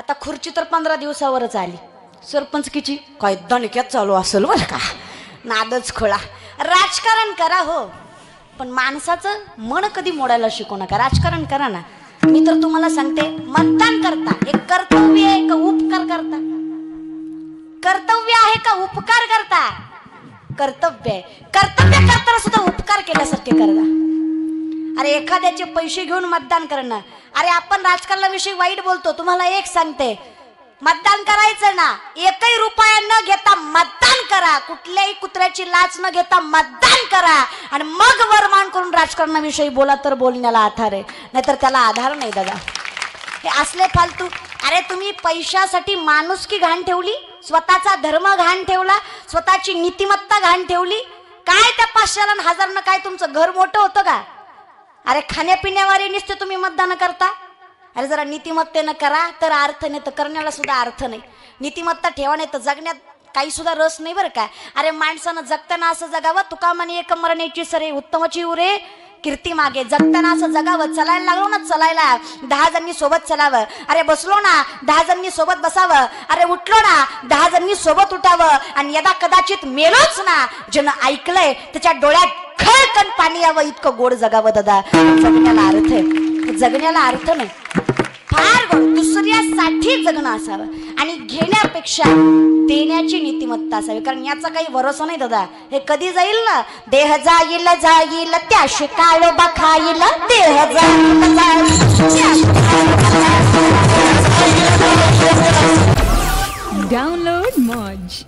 आता खुर्ची तर पंधरा दिवसावरच आली सरपंचकीची काय दणक्यात चालू असेल बरं का नादच खोळा राजकारण करा हो पण माणसाचं मन कधी मोडायला शिकू नका राजकारण करा ना मी तर तुम्हाला सांगते मतदान करता हे कर्तव्य आहे का उपकार करता कर्तव्य आहे का उपकार करता कर्तव्य आहे कर्तव्य करताना सुद्धा उपकार केल्यासारखे करता अरे एखाद्याचे पैसे घेऊन मतदान करणं अरे आपण राजकारणाविषयी वाईट बोलतो तुम्हाला एक सांगते मतदान करायचं ना एकही रुपया न घेता मतदान करा कुठल्याही कुत्र्याची लाच न घेता मतदान करा आणि मग वरमान करून राजकारणाविषयी बोला तर बोलण्याला आधार आहे नाहीतर त्याला आधार नाही दादा हे असले फालतू अरे तुम्ही पैशासाठी माणुसकी घाण ठेवली स्वतःचा धर्म घाण ठेवला स्वतःची नीतिमत्ता घाण ठेवली काय त्या हजार हजारनं काय तुमचं घर मोठं होतं का अरे खाण्यापिण्यावर निसते तुम्ही मतदान करता अरे जरा नीतिमत्तेनं करा तर अर्थ नाही तर करण्याला सुद्धा अर्थ नाही नीतिमत्ता ठेवा नाही तर जगण्यात काही सुद्धा रस नाही बरं का अरे माणसानं जगताना असं जगावं तुका म्हणे एक मरणेची सरे उत्तमची उरे कीर्ती मागे जगताना असं जगावं चलायला लागलो ना चलायला दहा जणांनी सोबत चलावं अरे बसलो ना दहा जणांनी सोबत बसावं अरे उठलो ना दहा जणांनी सोबत उठावं आणि यदा कदाचित मेलोच ना जन ऐकलंय त्याच्या डोळ्यात कण पाणी यावं इतकं गोड जगावं दादा जगण्याला अर्थ आहे जगण्याला अर्थ नाही फार गोड दुसऱ्यासाठी जगणं असावं आणि घेण्यापेक्षा देण्याची नीतिमत्ता असावी कारण याचा काही भरोसा नाही दादा हे कधी जाईल ना देह जाईल जाईल त्याशी काळोबा खाईल देह जाईल डाउनलोड मॉज